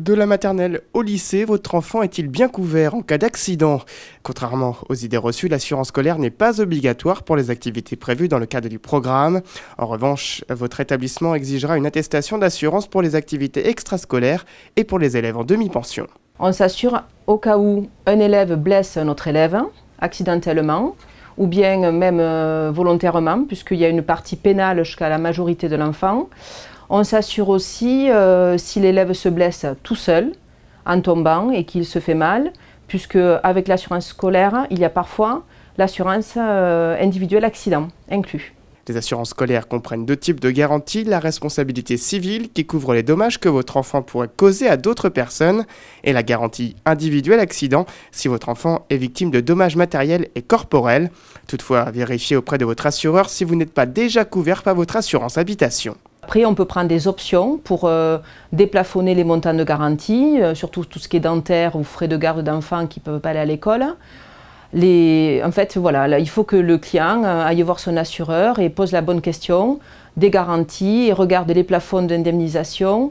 De la maternelle au lycée, votre enfant est-il bien couvert en cas d'accident Contrairement aux idées reçues, l'assurance scolaire n'est pas obligatoire pour les activités prévues dans le cadre du programme. En revanche, votre établissement exigera une attestation d'assurance pour les activités extrascolaires et pour les élèves en demi-pension. On s'assure au cas où un élève blesse un autre élève accidentellement, ou bien même euh, volontairement, puisqu'il y a une partie pénale jusqu'à la majorité de l'enfant. On s'assure aussi euh, si l'élève se blesse tout seul, en tombant, et qu'il se fait mal, puisque avec l'assurance scolaire, il y a parfois l'assurance euh, individuelle accident inclus. Les assurances scolaires comprennent deux types de garanties, la responsabilité civile qui couvre les dommages que votre enfant pourrait causer à d'autres personnes et la garantie individuelle accident si votre enfant est victime de dommages matériels et corporels. Toutefois, vérifiez auprès de votre assureur si vous n'êtes pas déjà couvert par votre assurance habitation. Après, on peut prendre des options pour euh, déplafonner les montants de garantie, euh, surtout tout ce qui est dentaire ou frais de garde d'enfants qui ne peuvent pas aller à l'école en fait, voilà, il faut que le client euh, aille voir son assureur et pose la bonne question des garanties et regarde les plafonds d'indemnisation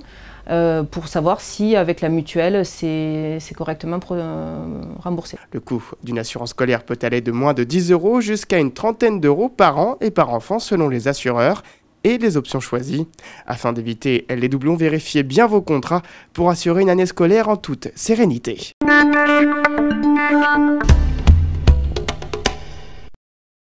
euh, pour savoir si, avec la mutuelle, c'est correctement euh, remboursé. Le coût d'une assurance scolaire peut aller de moins de 10 euros jusqu'à une trentaine d'euros par an et par enfant selon les assureurs et les options choisies. Afin d'éviter les doublons, vérifiez bien vos contrats pour assurer une année scolaire en toute sérénité.